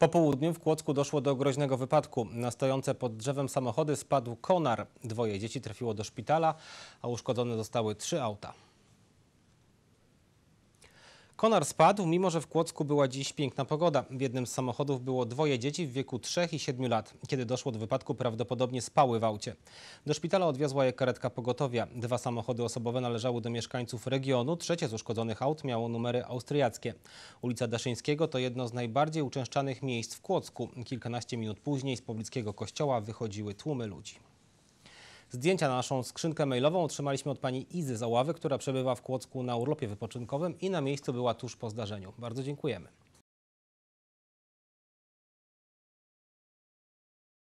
Po południu w Kłodzku doszło do groźnego wypadku. Na stojące pod drzewem samochody spadł konar. Dwoje dzieci trafiło do szpitala, a uszkodzone zostały trzy auta. Konar spadł, mimo że w Kłodzku była dziś piękna pogoda. W jednym z samochodów było dwoje dzieci w wieku 3 i 7 lat. Kiedy doszło do wypadku, prawdopodobnie spały w aucie. Do szpitala odwiozła je karetka pogotowia. Dwa samochody osobowe należały do mieszkańców regionu, trzecie z uszkodzonych aut miało numery austriackie. Ulica Daszyńskiego to jedno z najbardziej uczęszczanych miejsc w Kłodzku. Kilkanaście minut później z pobliskiego kościoła wychodziły tłumy ludzi. Zdjęcia na naszą skrzynkę mailową otrzymaliśmy od pani Izy Załawy, która przebywa w Kłodzku na urlopie wypoczynkowym i na miejscu była tuż po zdarzeniu. Bardzo dziękujemy.